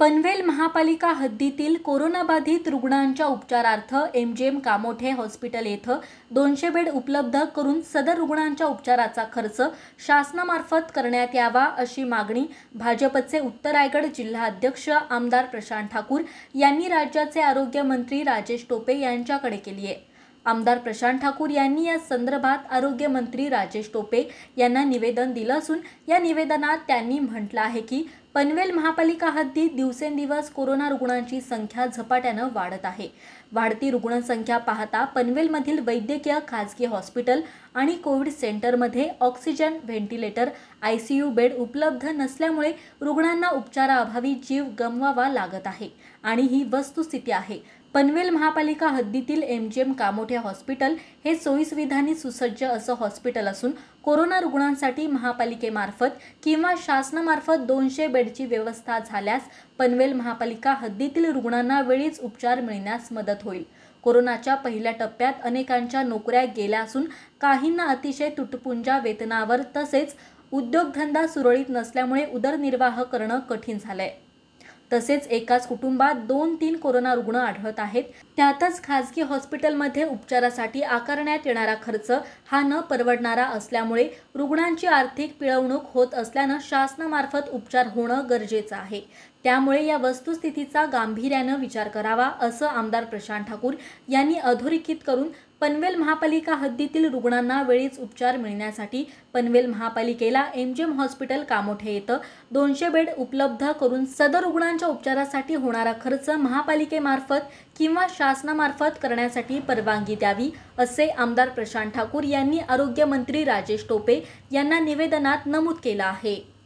पनवेल महापालिका हद्दीतील कोरोनाबाधित रुग्णांच्या उपचारार्थ M G M Kamothe hospital येथे दोनशे बेड उपलब्ध करून सदर रुग्णांच्या उपचाराचा खर्च शासनामार्फत करण्यात यावा अशी मागणी भाजपचे उत्तर रायगड जिल्हा अध्यक्ष आमदार प्रशांत ठाकूर यांनी राज्याचे आरोग्यमंत्री राजेश टोपे यांच्याकडे केली आहे आमदार प्रशांत ठाकूर यांनी या संदर्भात आरोग्यमंत्री राजेश टोपे यांना निवेदन दिलं असून या निवेदनात त्यांनी म्हटलं आहे की पनवेल महापालिका हद्दीत दिवसेंदिवस कोरोना रुग्णांची संख्या झपाट्यानं वाढत आहे वाढती रुग्णसंख्या पाहता पनवेलमधील वैद्यकीय खाजगी हॉस्पिटल आणि कोविड सेंटरमध्ये oxygen ventilator I C U bed उपलब्ध नसल्यामुळे रुग्णांना उपचाराअभावी जीव गमवावा लागत आहे आणि ही वस्तुस्थिती आहे पनवेल महापालिका हद्दीतील एम जी एम कामोठ्या हॉस्पिटल हे सोयीसुविधांनी सुसज्ज असं हॉस्पिटल असून कोरोना रुग्णांसाठी महापालिकेमार्फत किंवा शासनामार्फत दोनशे बेडची व्यवस्था झाल्यास पनवेल महापालिका हद्दीतील रुग्णांना वेळीच उपचार मिळण्यास मदत होईल कोरोनाच्या पहिल्या टप्प्यात अनेकांच्या नोकऱ्या गेल्या असून काहींना अतिशय तुटपुंजा वेतनावर तसेच उद्योगधंदा सुरळीत नसल्यामुळे उदरनिर्वाह करणं कठीण झालंय तसेच एकाच कुटुंबात दोन तीन कोरोना रुग्ण आढळत आहेत त्यातच खासगी हॉस्पिटलमध्ये उपचारासाठी आकारण्यात येणारा खर्च हा न परवडणारा असल्यामुळे रुग्णांची आर्थिक पिळवणूक होत असल्यानं शासनामार्फत उपचार होणं गरजेचं आहे त्यामुळे या वस्तुस्थितीचा गांभीर्यानं विचार करावा असं आमदार प्रशांत ठाकूर यांनी अधोरेखित करून पनवेल महापालिका हद्दीतील रुग्णांना वेळीच उपचार मिळण्यासाठी पनवेल महापालिकेला M G M hospital Kamothe येतं दोनशे बेड उपलब्ध करून सदर रुग्णांच्या उपचारासाठी होणारा खर्च महापालिकेमार्फत किंवा शासनामार्फत करण्यासाठी परवानगी द्यावी असे आमदार प्रशांत ठाकूर यांनी आरोग्यमंत्री राजेश टोपे यांना निवेदनात नमूद केलं आहे